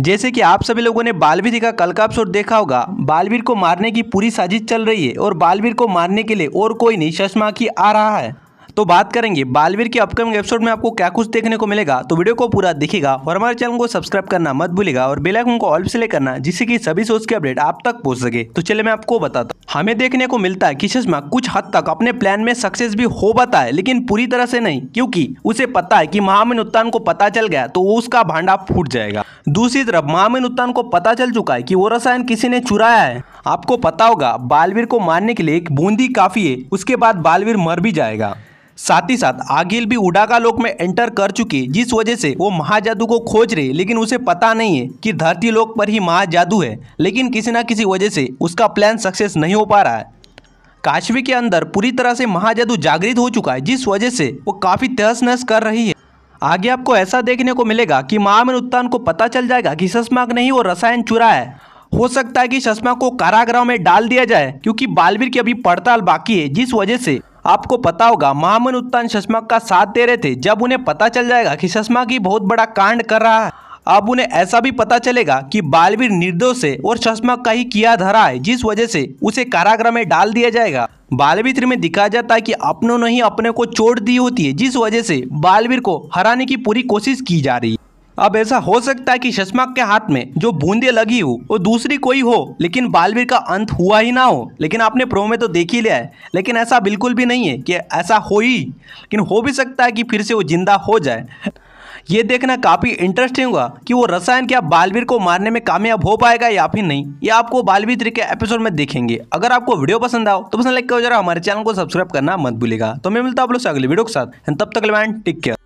जैसे कि आप सभी लोगों ने बालवीर का कल का एपिसोड देखा होगा बालवीर को मारने की पूरी साजिश चल रही है और बालवीर को मारने के लिए और कोई नहीं चश्मा की आ रहा है तो बात करेंगे बालवीर के अपकमिंग एपिसोड में आपको क्या कुछ देखने को मिलेगा तो वीडियो को पूरा देखेगा और हमारे चैनल को सब्सक्राइब करना मत भूलेगा और बेलाइकन को ऑल सिलेक्ट करना जिससे कि सभी सोच के अपडेट आप तक पहुंच सके तो चले मैं आपको बताता हमें देखने को मिलता है कि सुषमा कुछ हद तक अपने प्लान में सक्सेस भी हो पाता है लेकिन पूरी तरह से नहीं क्योंकि उसे पता है कि महामिन उत्तान को पता चल गया तो उसका भांडा फूट जाएगा दूसरी तरफ महामिन उत्तान को पता चल चुका है कि वो रसायन किसी ने चुराया है आपको पता होगा बालवीर को मारने के लिए एक बूंदी काफी है उसके बाद बालवीर मर भी जाएगा साथ ही साथ आगिल भी उडाका लोक में एंटर कर चुकी जिस वजह से वो महाजादू को खोज रही लेकिन उसे पता नहीं है कि धरती लोक पर ही महाजादू है लेकिन किसी ना किसी वजह से उसका प्लान सक्सेस नहीं हो पा रहा है काशवी के अंदर पूरी तरह से महाजादू जागृत हो चुका है जिस वजह से वो काफ़ी तहस नहस कर रही है आगे आपको ऐसा देखने को मिलेगा कि महामन उत्तान को पता चल जाएगा कि सस्माक नहीं वो रसायन चुरा है हो सकता है कि सस्मा को कारागृह में डाल दिया जाए क्योंकि बालवीर की अभी पड़ताल बाकी है जिस वजह से आपको पता होगा महामन उत्तान शशमक का साथ दे रहे थे जब उन्हें पता चल जाएगा कि शशमक ही बहुत बड़ा कांड कर रहा है अब उन्हें ऐसा भी पता चलेगा कि बालवीर निर्दोष है और शशमक का ही किया धरा है जिस वजह से उसे कारागृह में डाल दिया जाएगा बालवित्र में दिखाया जाता है कि अपनों ने ही अपने को चोट दी होती है जिस वजह से बालवीर को हराने की पूरी कोशिश की जा रही है अब ऐसा हो सकता है कि शशमाक के हाथ में जो बूंदे लगी हो वो दूसरी कोई हो लेकिन बालवीर का अंत हुआ ही ना हो लेकिन आपने प्रो में तो देख ही लिया है लेकिन ऐसा बिल्कुल भी नहीं है कि ऐसा हो ही लेकिन हो भी सकता है कि फिर से वो जिंदा हो जाए ये देखना काफ़ी इंटरेस्टिंग होगा कि वो रसायन क्या बालवीर को मारने में कामयाब हो पाएगा या फिर नहीं ये आपको बालवीर थ्री के एपिसोड में देखेंगे अगर आपको वीडियो पसंद आओ तो पसंद लाइक करो जरा हमारे चैनल को सब्सक्राइब करना मत भूलेगा तो मैं मिलता हूँ आप लोग से अगले वीडियो के साथ तब तक टिक केयर